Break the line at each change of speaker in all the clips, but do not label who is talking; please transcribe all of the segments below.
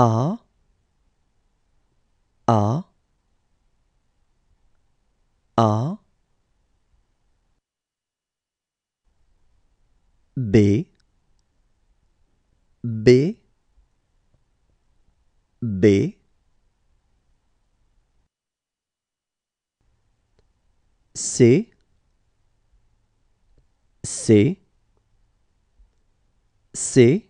A A A B B B C C C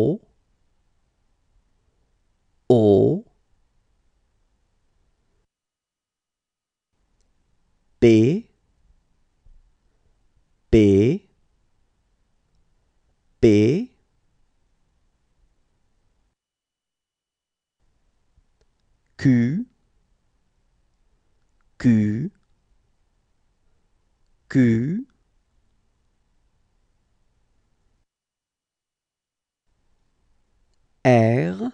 B B B Q Q Q R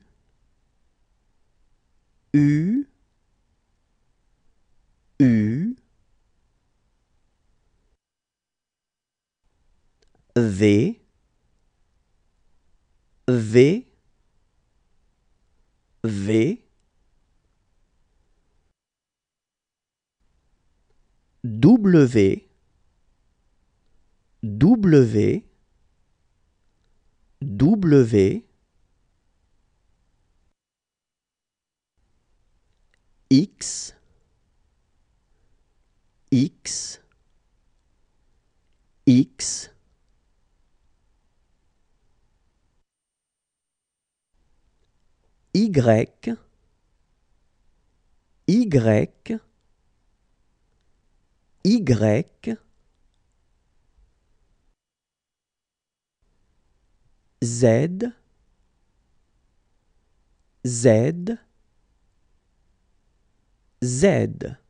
V V V W W W X X X Y, Y, Y, Z, Z, Z.